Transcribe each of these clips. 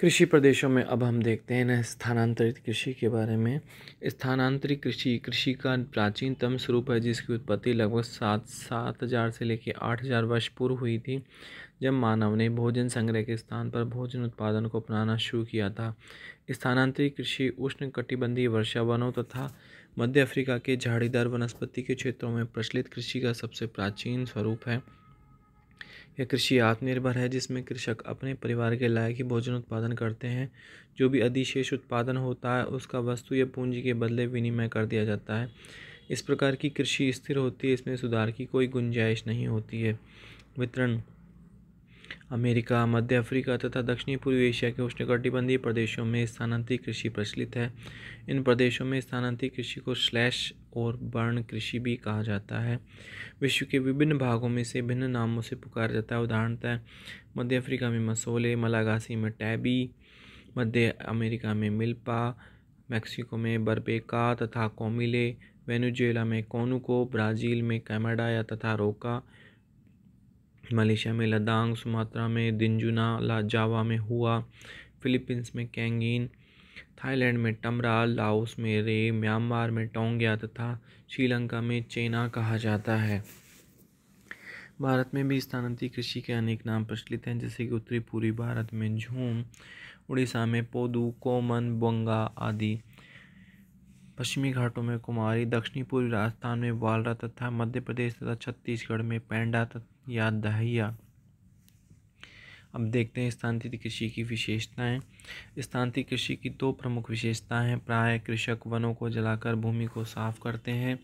कृषि प्रदेशों में अब हम देखते हैं स्थानांतरित कृषि के बारे में स्थानांतरित कृषि कृषि का प्राचीनतम स्वरूप है जिसकी उत्पत्ति लगभग सात सात हज़ार से लेकर आठ हज़ार वर्ष पूर्व हुई थी जब मानव ने भोजन संग्रह के स्थान पर भोजन उत्पादन को अपनाना शुरू किया था स्थानांतरित कृषि उष्ण कटिबंधीय वर्षा वनों तथा तो मध्य अफ्रीका के झाड़ीदार वनस्पति के क्षेत्रों में प्रचलित कृषि का सबसे प्राचीन स्वरूप है यह कृषि आत्मनिर्भर है जिसमें कृषक अपने परिवार के लायक ही भोजन उत्पादन करते हैं जो भी अधिशेष उत्पादन होता है उसका वस्तु या पूंजी के बदले विनिमय कर दिया जाता है इस प्रकार की कृषि स्थिर होती है इसमें सुधार की कोई गुंजाइश नहीं होती है वितरण अमेरिका मध्य अफ्रीका तथा दक्षिणी पूर्वी एशिया के उष्णकटिबंधीय प्रदेशों में स्थानांतरित कृषि प्रचलित है इन प्रदेशों में स्थानांतरित कृषि को स्लैश और वर्ण कृषि भी कहा जाता है विश्व के विभिन्न भागों में से भिन्न नामों से पुकारा जाता है उदाहरणतः मध्य अफ्रीका में मसोले मलागासी में टैबी मध्य अमेरिका में मिल्पा मैक्सिको में बर्बेका तथा कोमिले वेनुजुएला में कोनुको ब्राज़ील में कैमडा या तथा रोका मलेशिया में लदांग सुमात्रा में दिंजुना ला जावा में हुआ फिलीपींस में कैंगीन थाईलैंड में टमरा लाओस में रे म्यांमार में टोंगिया तथा श्रीलंका में चेना कहा जाता है भारत में भी स्थानांतरित कृषि के अनेक नाम प्रचलित हैं जैसे कि उत्तरी पूर्वी भारत में झूम उड़ीसा में पोदू कोमन बंगा आदि पश्चिमी घाटों में कुमारी दक्षिणी पूर्वी राजस्थान में वालरा तथा मध्य प्रदेश तथा छत्तीसगढ़ में पेंडा या दहिया अब देखते हैं स्थानांतरित कृषि की विशेषताएं स्थानांतरित कृषि की दो प्रमुख विशेषताएं हैं प्राय कृषक वनों को जलाकर भूमि को साफ करते हैं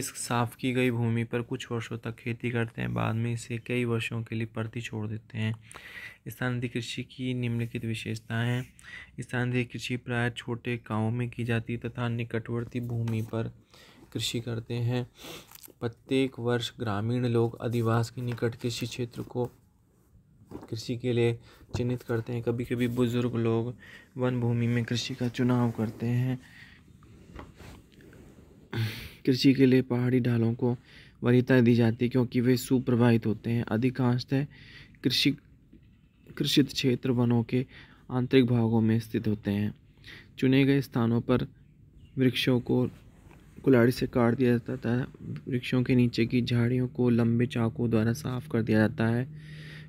इस साफ की गई भूमि पर कुछ वर्षों तक खेती करते हैं बाद में इसे कई वर्षों के लिए परती छोड़ देते हैं स्थानांतरित कृषि की निम्नलिखित विशेषताएं हैं स्थानांतरित कृषि प्राय छोटे गाँव में की जाती तथा निकटवर्ती भूमि पर कृषि करते हैं प्रत्येक वर्ष ग्रामीण लोग अधिवास के निकट कृषि क्षेत्र को कृषि के लिए चिन्हित करते हैं कभी कभी बुज़ुर्ग लोग वन भूमि में कृषि का चुनाव करते हैं कृषि के लिए पहाड़ी ढालों को वरीयता दी जाती है क्योंकि वे सुप्रभावित होते हैं अधिकांशतः कृषि कृषित क्षेत्र वनों के आंतरिक भागों में स्थित होते हैं चुने गए स्थानों पर वृक्षों को कुलाड़ी से काट दिया जाता था वृक्षों के नीचे की झाड़ियों को लंबे चाकू द्वारा साफ कर दिया जाता है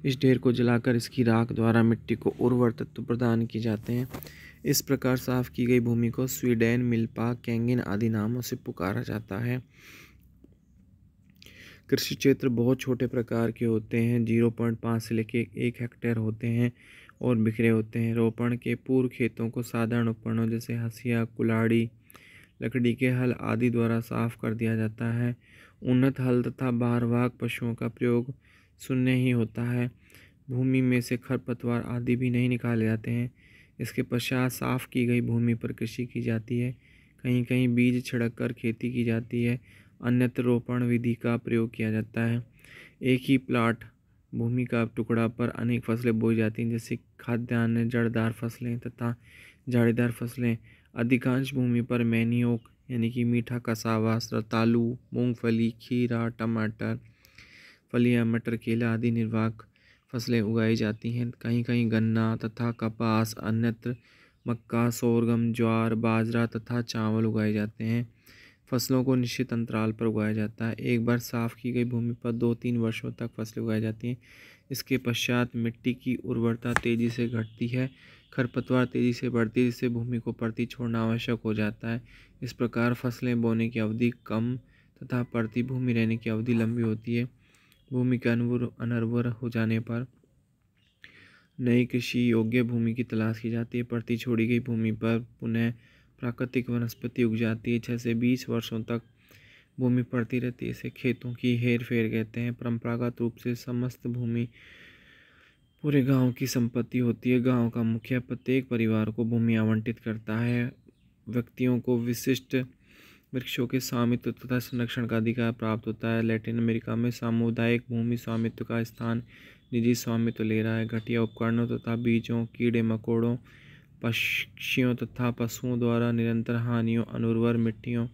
इस ढेर को जलाकर इसकी राख द्वारा मिट्टी को उर्वर तत्व प्रदान किए जाते हैं इस प्रकार साफ की गई भूमि को स्वीडन मिल्पा कैंगिन आदि नामों से पुकारा जाता है कृषि क्षेत्र बहुत छोटे प्रकार के होते हैं जीरो पॉइंट पाँच से लेके एक हेक्टेयर होते हैं और बिखरे होते हैं रोपण के पूर्व खेतों को साधारण उपकरणों जैसे हसिया कुलाड़ी लकड़ी के हल आदि द्वारा साफ कर दिया जाता है उन्नत हल तथा बारवाक पशुओं का प्रयोग शून्य ही होता है भूमि में से खरपतवार आदि भी नहीं निकाले जाते हैं इसके पश्चात साफ़ की गई भूमि पर कृषि की जाती है कहीं कहीं बीज छिड़क कर खेती की जाती है अन्यत्र रोपण विधि का प्रयोग किया जाता है एक ही प्लाट भूमि का टुकड़ा पर अनेक फसलें बोई जाती हैं जैसे खाद्यान्न जड़दार फसलें तथा झाड़ीदार फसलें अधिकांश भूमि पर मैनियोक यानी कि मीठा कसावा रतालू मूंगफली खीरा टमाटर फलियां मटर केला आदि निर्वाह फसलें उगाई जाती हैं कहीं कहीं गन्ना तथा कपास अन्यत्र मक्का सोरगम ज्वार बाजरा तथा चावल उगाए जाते हैं फसलों को निश्चित अंतराल पर उगाया जाता है एक बार साफ़ की गई भूमि पर दो तीन वर्षों तक फसलें उगाई जाती हैं इसके पश्चात मिट्टी की उर्वरता तेज़ी से घटती है खरपतवार तेज़ी से बढ़ती है जिससे भूमि को परती छोड़ना आवश्यक हो जाता है इस प्रकार फसलें बोने की अवधि कम तथा परती भूमि रहने की अवधि लंबी होती है भूमि के अनर्वर हो जाने पर नई कृषि योग्य भूमि की तलाश की जाती है पड़ती छोड़ी गई भूमि पर पुनः प्राकृतिक वनस्पति उग जाती है छः से बीस वर्षों तक भूमि पड़ती रहती है इसे खेतों की हेर फेर कहते हैं परंपरागत रूप से समस्त भूमि पूरे गांव की संपत्ति होती है गांव का मुखिया प्रत्येक परिवार को भूमि आवंटित करता है व्यक्तियों को विशिष्ट वृक्षों के स्वामित्व तथा संरक्षण का अधिकार प्राप्त होता है लैटिन अमेरिका में सामुदायिक भूमि स्वामित्व का स्थान निजी स्वामित्व ले रहा है घटिया उपकरणों तथा बीजों कीड़े मकोड़ों पक्षियों तथा पशुओं द्वारा निरंतर हानियों अनुर्वर मिट्टियों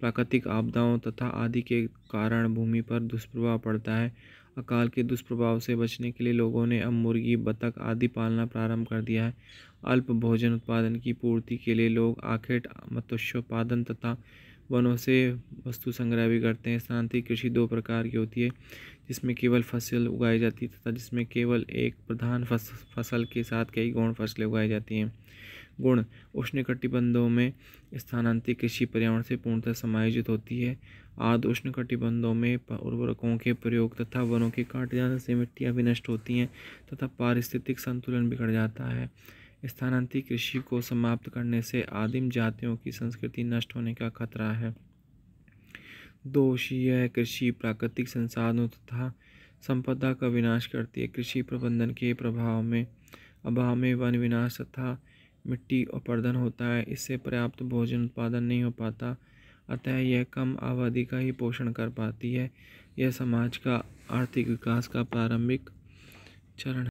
प्राकृतिक आपदाओं तथा आदि के कारण भूमि पर दुष्प्रभाव पड़ता है अकाल के दुष्प्रभाव से बचने के लिए लोगों ने अब मुर्गी बतख आदि पालना प्रारंभ कर दिया है अल्प भोजन उत्पादन की पूर्ति के लिए लोग आखेट मत्स्योत्पादन तथा वनों से वस्तु संग्रह भी करते हैं स्थानांतरित कृषि दो प्रकार की होती है जिसमें केवल फसल उगाई जाती है तथा जिसमें केवल एक प्रधान फस, फसल के साथ कई गौण फसलें उगाई जाती हैं गुण उष्ण कटिबंधों में स्थानांतरित कृषि पर्यावरण से पूर्णतः समायोजित होती है आदि उष्ण कटिबंधों में उर्वरकों के प्रयोग तथा वनों के काट जाने से मिट्टियाँ भी नष्ट होती हैं तथा पारिस्थितिक संतुलन बिगड़ जाता है स्थानांतरित कृषि को समाप्त करने से आदिम जातियों की संस्कृति नष्ट होने का खतरा है दोष यह कृषि प्राकृतिक संसाधनों तथा संपदा का विनाश करती है कृषि प्रबंधन के प्रभाव में अभाव में वन विनाश तथा मिट्टी अपरदन होता है इससे पर्याप्त भोजन उत्पादन नहीं हो पाता अतः यह कम आबादी का ही पोषण कर पाती है यह समाज का आर्थिक विकास का प्रारंभिक चरण